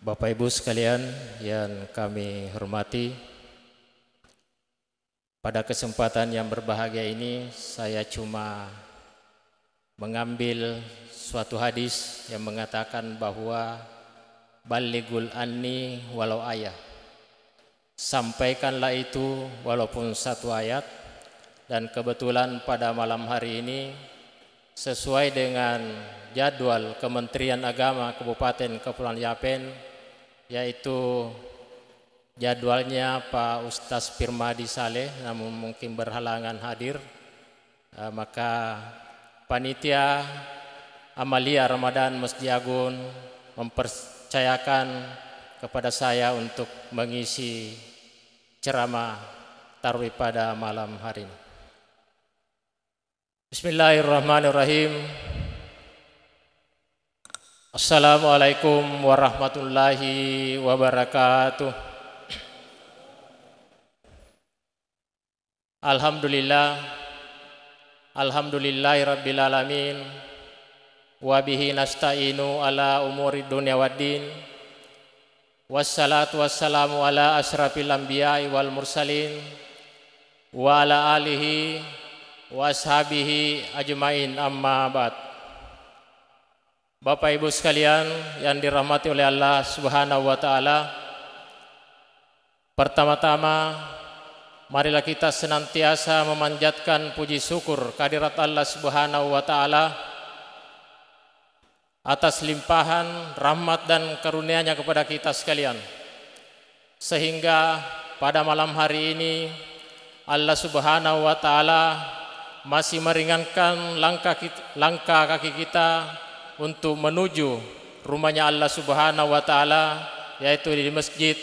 Bapak Ibu sekalian yang kami hormati, pada kesempatan yang berbahagia ini saya cuma mengambil suatu hadis yang mengatakan bahwa baligul anni walau ayah. Sampaikanlah itu walaupun satu ayat dan kebetulan pada malam hari ini sesuai dengan jadwal Kementerian Agama Kabupaten Kepulauan Yapen yaitu jadwalnya Pak Ustaz Firmadi Saleh namun mungkin berhalangan hadir eh, maka panitia Amalia Ramadan Masjid Agung mempercayakan kepada saya untuk mengisi ceramah tarwih pada malam hari ini. Bismillahirrahmanirrahim. Assalamualaikum warahmatullahi wabarakatuh. Alhamdulillah Alhamdulillahi alamin wa bihi nasta'inu ala umuri dunya waddin. Wassalatu wassalamu ala asrafil anbiya'i wal mursalin wa ala alihi wa ashabihi ajmain amma abad. Bapak Ibu sekalian yang dirahmati oleh Allah Subhanahu wa taala. Pertama-tama marilah kita senantiasa memanjatkan puji syukur kehadirat Allah Subhanahu wa taala atas limpahan rahmat dan karunia-Nya kepada kita sekalian. Sehingga pada malam hari ini Allah Subhanahu wa taala masih meringankan langkah kita, langkah kaki kita untuk menuju rumahnya Allah Subhanahu wa taala yaitu di masjid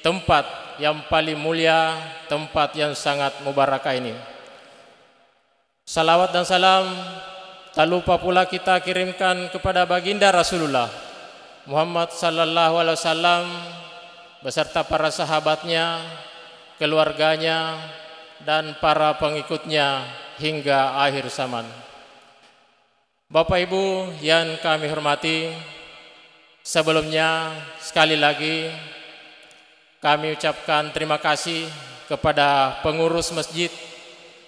tempat yang paling mulia, tempat yang sangat mubarakah ini. Salawat dan salam tak lupa pula kita kirimkan kepada baginda Rasulullah Muhammad sallallahu alaihi wasallam beserta para sahabatnya, keluarganya dan para pengikutnya hingga akhir zaman. Bapak Ibu yang kami hormati, sebelumnya sekali lagi kami ucapkan terima kasih kepada pengurus masjid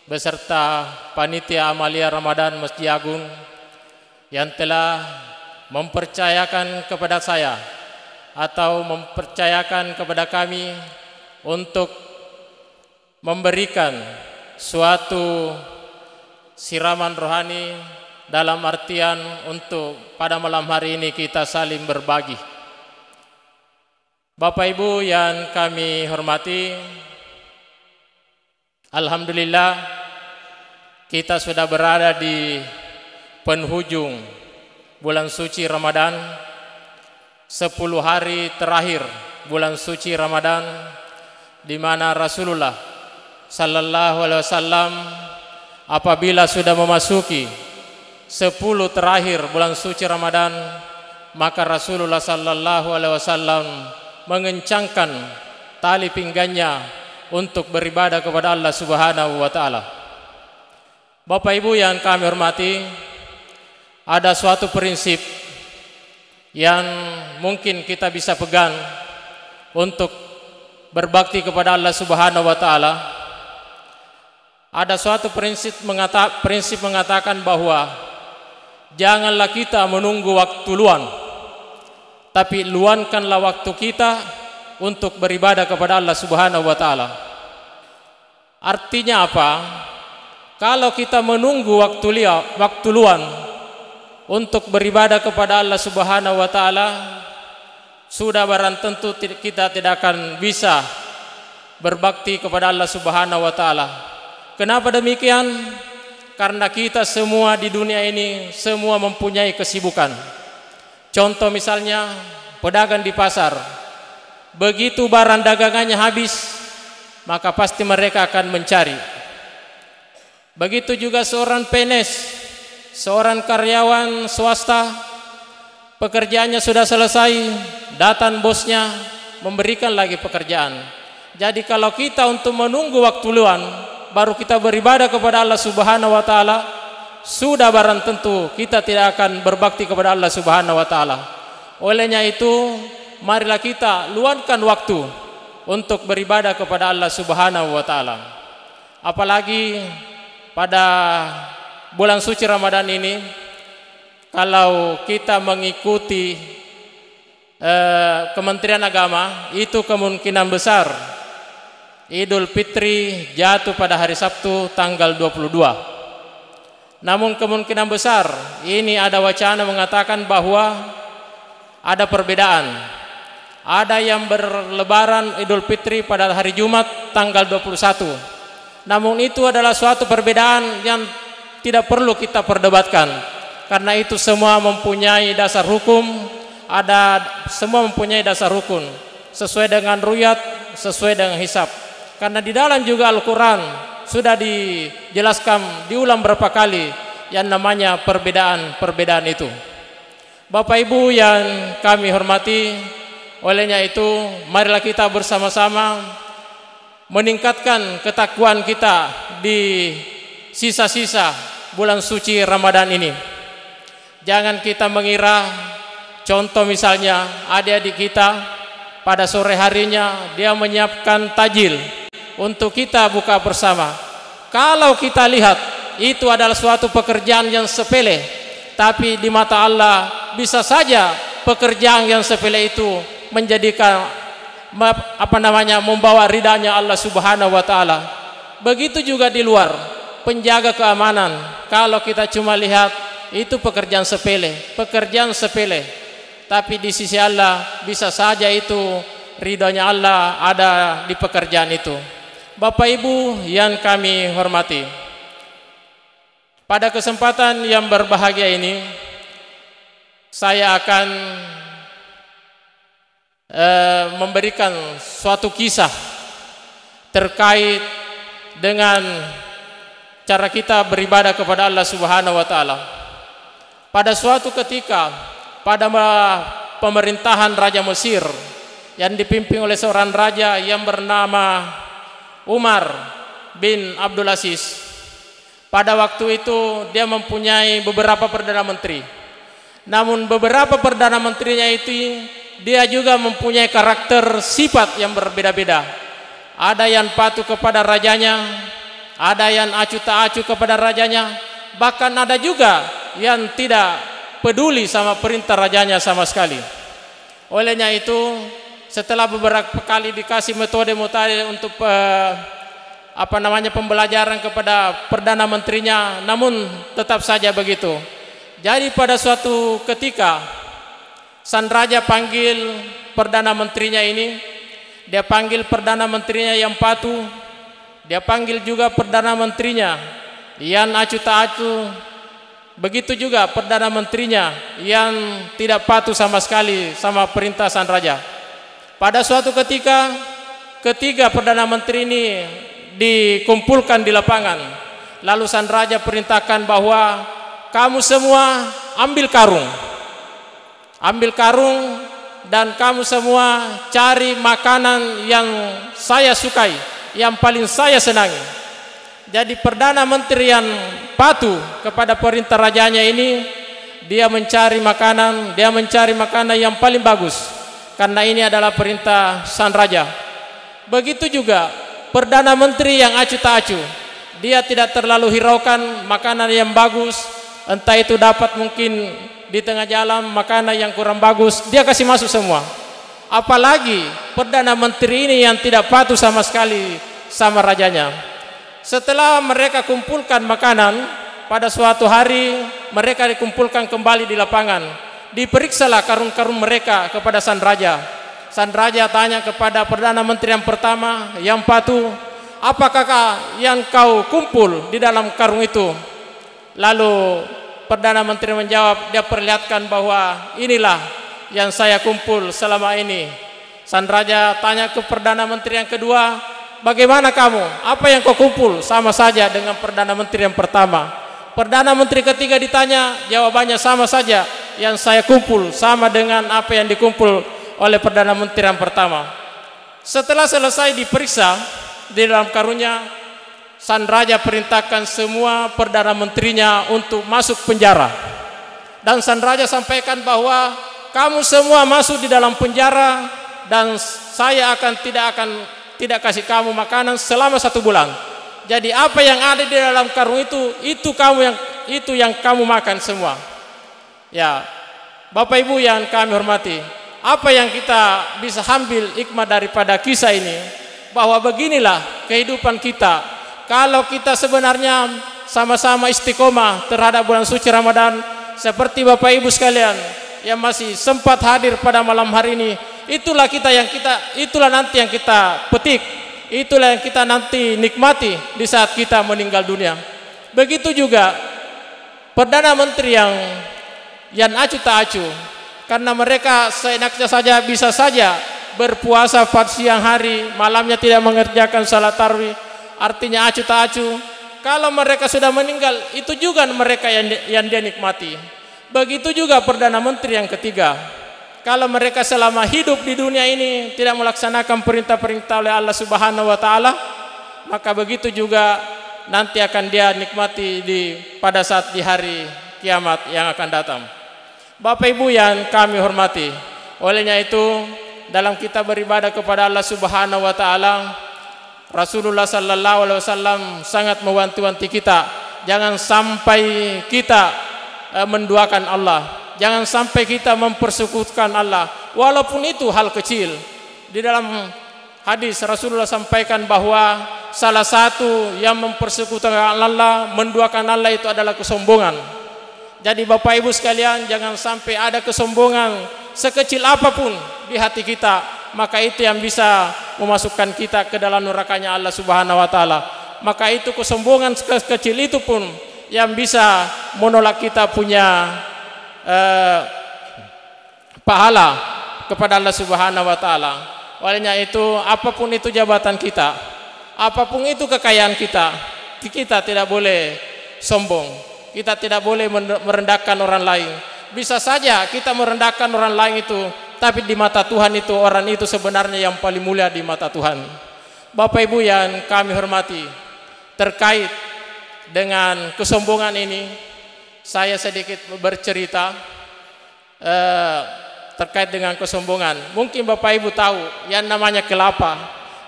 beserta panitia amalia Ramadan Masjid Agung yang telah mempercayakan kepada saya atau mempercayakan kepada kami untuk memberikan suatu siraman rohani dalam artian untuk pada malam hari ini kita saling berbagi. Bapak Ibu yang kami hormati, Alhamdulillah kita sudah berada di penghujung bulan suci Ramadan sepuluh hari terakhir bulan suci Ramadan di mana Rasulullah sallallahu alaihi wasallam apabila sudah memasuki sepuluh terakhir bulan suci Ramadan maka Rasulullah sallallahu alaihi wasallam mengencangkan tali pinggangnya untuk beribadah kepada Allah Subhanahu wa taala. Bapak Ibu yang kami hormati, ada suatu prinsip yang mungkin kita bisa pegang untuk berbakti kepada Allah Subhanahu wa taala. Ada suatu prinsip mengata prinsip mengatakan bahwa janganlah kita menunggu waktu luan tapi luankanlah waktu kita untuk beribadah kepada Allah Subhanahu wa taala artinya apa kalau kita menunggu waktu liat, waktu luan untuk beribadah kepada Allah Subhanahu wa taala sudah barang tentu kita tidak akan bisa berbakti kepada Allah Subhanahu wa taala. Kenapa demikian? karena kita semua di dunia ini semua mempunyai kesibukan. Contoh misalnya pedagang di pasar. Begitu barang dagangannya habis, maka pasti mereka akan mencari. Begitu juga seorang penes, seorang karyawan swasta, pekerjaannya sudah selesai, datang bosnya memberikan lagi pekerjaan. Jadi kalau kita untuk menunggu waktu luang, baru kita beribadah kepada Allah Subhanahu wa taala, sudah barang tentu kita tidak akan berbakti kepada Allah Subhanahu wa taala. Olehnya itu, marilah kita luangkan waktu untuk beribadah kepada Allah Subhanahu wa taala. Apalagi pada bulan suci Ramadan ini kalau kita mengikuti eh, Kementerian Agama itu kemungkinan besar Idul Fitri jatuh pada hari Sabtu tanggal 22. Namun kemungkinan besar ini ada wacana mengatakan bahwa ada perbedaan. Ada yang berlebaran Idul Fitri pada hari Jumat tanggal 21. Namun itu adalah suatu perbedaan yang tidak perlu kita perdebatkan. Karena itu semua mempunyai dasar hukum, ada semua mempunyai dasar hukum sesuai dengan ruyat, sesuai dengan hisab. Karena di dalam juga Al-Quran sudah dijelaskan diulang berapa kali yang namanya perbedaan-perbedaan itu. Bapak Ibu yang kami hormati, olehnya itu marilah kita bersama-sama meningkatkan ketakuan kita di sisa-sisa bulan suci Ramadan ini. Jangan kita mengira contoh misalnya adik-adik kita pada sore harinya dia menyiapkan tajil untuk kita buka bersama. Kalau kita lihat itu adalah suatu pekerjaan yang sepele, tapi di mata Allah bisa saja pekerjaan yang sepele itu menjadikan apa namanya membawa ridhanya Allah Subhanahu wa taala. Begitu juga di luar penjaga keamanan. Kalau kita cuma lihat itu pekerjaan sepele, pekerjaan sepele. Tapi di sisi Allah bisa saja itu ridhonya Allah ada di pekerjaan itu. Bapak Ibu yang kami hormati. Pada kesempatan yang berbahagia ini saya akan eh, memberikan suatu kisah terkait dengan cara kita beribadah kepada Allah Subhanahu wa taala. Pada suatu ketika pada pemerintahan Raja Mesir yang dipimpin oleh seorang raja yang bernama Umar bin Abdul Aziz. Pada waktu itu dia mempunyai beberapa perdana menteri. Namun beberapa perdana menterinya itu dia juga mempunyai karakter sifat yang berbeda-beda. Ada yang patuh kepada rajanya, ada yang acuh tak acuh kepada rajanya, bahkan ada juga yang tidak peduli sama perintah rajanya sama sekali. Olehnya itu setelah beberapa kali dikasih metode mutari untuk eh, apa namanya pembelajaran kepada perdana menterinya namun tetap saja begitu jadi pada suatu ketika sang Raja panggil perdana menterinya ini dia panggil perdana menterinya yang patuh dia panggil juga perdana menterinya yang Acu Taacu begitu juga perdana menterinya yang tidak patuh sama sekali sama perintah sang Raja pada suatu ketika ketiga perdana menteri ini dikumpulkan di lapangan. Lalu sang raja perintahkan bahwa kamu semua ambil karung. Ambil karung dan kamu semua cari makanan yang saya sukai, yang paling saya senangi. Jadi perdana menteri yang patuh kepada perintah rajanya ini, dia mencari makanan, dia mencari makanan yang paling bagus karena ini adalah perintah sang raja. Begitu juga perdana menteri yang acuh tak acuh. Dia tidak terlalu hiraukan makanan yang bagus, entah itu dapat mungkin di tengah jalan makanan yang kurang bagus, dia kasih masuk semua. Apalagi perdana menteri ini yang tidak patuh sama sekali sama rajanya. Setelah mereka kumpulkan makanan, pada suatu hari mereka dikumpulkan kembali di lapangan diperiksalah karung-karung mereka kepada San Raja. San Raja tanya kepada Perdana Menteri yang pertama, yang patuh, apakah yang kau kumpul di dalam karung itu? Lalu Perdana Menteri menjawab, dia perlihatkan bahwa inilah yang saya kumpul selama ini. San Raja tanya ke Perdana Menteri yang kedua, bagaimana kamu? Apa yang kau kumpul? Sama saja dengan Perdana Menteri yang pertama. Perdana Menteri ketiga ditanya, jawabannya sama saja yang saya kumpul sama dengan apa yang dikumpul oleh Perdana Menteri yang pertama. Setelah selesai diperiksa di dalam karunia, karunya, Raja perintahkan semua Perdana Menterinya untuk masuk penjara. Dan Raja sampaikan bahwa kamu semua masuk di dalam penjara dan saya akan tidak akan tidak kasih kamu makanan selama satu bulan. Jadi apa yang ada di dalam karung itu, itu kamu yang itu yang kamu makan semua. Ya, Bapak Ibu yang kami hormati, apa yang kita bisa ambil hikmah daripada kisah ini? Bahwa beginilah kehidupan kita. Kalau kita sebenarnya sama-sama istiqomah terhadap bulan suci Ramadan seperti Bapak Ibu sekalian yang masih sempat hadir pada malam hari ini, itulah kita yang kita itulah nanti yang kita petik, itulah yang kita nanti nikmati di saat kita meninggal dunia. Begitu juga Perdana Menteri yang yan acu tak acu karena mereka seenaknya saja bisa saja berpuasa pada siang hari malamnya tidak mengerjakan salat tarwi artinya acu tak acu kalau mereka sudah meninggal itu juga mereka yang yang dia nikmati begitu juga perdana menteri yang ketiga kalau mereka selama hidup di dunia ini tidak melaksanakan perintah-perintah oleh Allah Subhanahu wa taala maka begitu juga nanti akan dia nikmati di pada saat di hari kiamat yang akan datang Bapak Ibu yang kami hormati. Olehnya itu dalam kita beribadah kepada Allah Subhanahu wa taala Rasulullah sallallahu alaihi wasallam sangat mewanti-wanti kita jangan sampai kita e, menduakan Allah. Jangan sampai kita mempersekutukan Allah walaupun itu hal kecil. Di dalam hadis Rasulullah sampaikan bahwa salah satu yang mempersekutukan Allah, menduakan Allah itu adalah kesombongan. Jadi Bapak Ibu sekalian jangan sampai ada kesombongan sekecil apapun di hati kita maka itu yang bisa memasukkan kita ke dalam nerakanya Allah Subhanahu wa taala. Maka itu kesombongan sekecil itu pun yang bisa menolak kita punya eh, pahala kepada Allah Subhanahu wa taala. Olehnya itu apapun itu jabatan kita, apapun itu kekayaan kita, kita tidak boleh sombong. Kita tidak boleh merendahkan orang lain. Bisa saja kita merendahkan orang lain itu, tapi di mata Tuhan itu orang itu sebenarnya yang paling mulia di mata Tuhan. Bapak Ibu yang kami hormati, terkait dengan kesombongan ini, saya sedikit bercerita eh, terkait dengan kesombongan. Mungkin Bapak Ibu tahu yang namanya kelapa.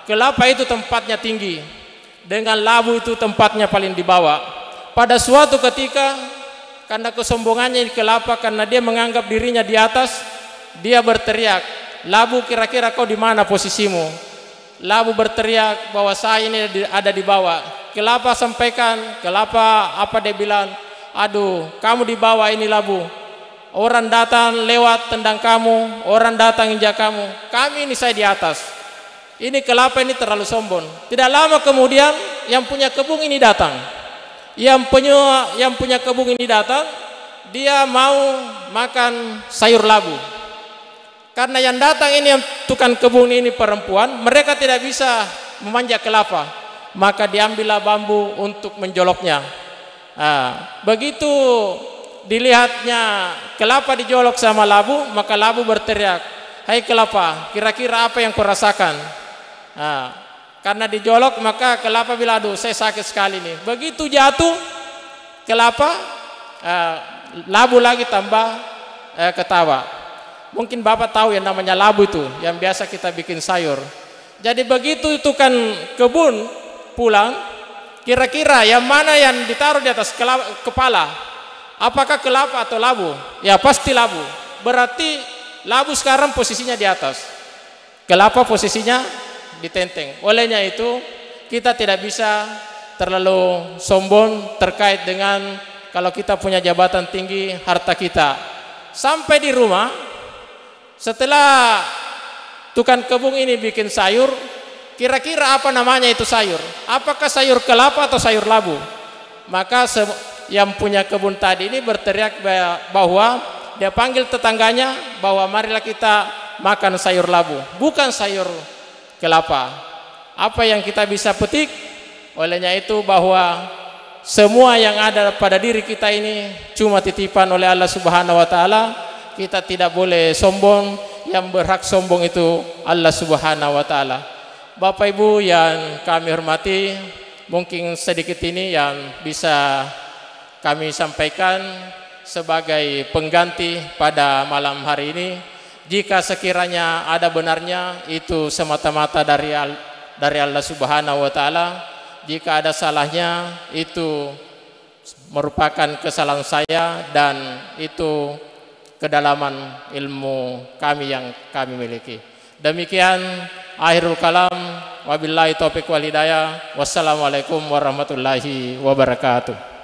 Kelapa itu tempatnya tinggi, dengan labu itu tempatnya paling di bawah pada suatu ketika karena kesombongannya kelapa karena dia menganggap dirinya di atas dia berteriak labu kira-kira kau di mana posisimu labu berteriak bahwa saya ini ada di bawah kelapa sampaikan kelapa apa dia bilang aduh kamu di bawah ini labu orang datang lewat tendang kamu orang datang injak kamu kami ini saya di atas ini kelapa ini terlalu sombong tidak lama kemudian yang punya kebun ini datang yang punya yang punya kebun ini datang dia mau makan sayur labu karena yang datang ini yang tukang kebun ini perempuan mereka tidak bisa memanjat kelapa maka diambillah bambu untuk menjoloknya nah, begitu dilihatnya kelapa dijolok sama labu maka labu berteriak hai kelapa kira-kira apa yang kau rasakan nah, karena dijolok maka kelapa bilang aduh saya sakit sekali nih. Begitu jatuh kelapa eh, labu lagi tambah eh, ketawa. Mungkin Bapak tahu yang namanya labu itu yang biasa kita bikin sayur. Jadi begitu itu kan kebun pulang kira-kira yang mana yang ditaruh di atas kelapa, kepala? Apakah kelapa atau labu? Ya pasti labu. Berarti labu sekarang posisinya di atas. Kelapa posisinya ditenteng. Olehnya itu kita tidak bisa terlalu sombong terkait dengan kalau kita punya jabatan tinggi harta kita. Sampai di rumah setelah tukang kebun ini bikin sayur, kira-kira apa namanya itu sayur? Apakah sayur kelapa atau sayur labu? Maka yang punya kebun tadi ini berteriak bahwa dia panggil tetangganya bahwa marilah kita makan sayur labu, bukan sayur kelapa. Apa yang kita bisa petik? Olehnya itu bahwa semua yang ada pada diri kita ini cuma titipan oleh Allah Subhanahu wa taala. Kita tidak boleh sombong, yang berhak sombong itu Allah Subhanahu wa taala. Bapak Ibu yang kami hormati, mungkin sedikit ini yang bisa kami sampaikan sebagai pengganti pada malam hari ini. Jika sekiranya ada benarnya itu semata-mata dari dari Allah Subhanahu wa taala. Jika ada salahnya itu merupakan kesalahan saya dan itu kedalaman ilmu kami yang kami miliki. Demikian akhirul kalam wabillahi taufik wal hidayah. Wassalamualaikum warahmatullahi wabarakatuh.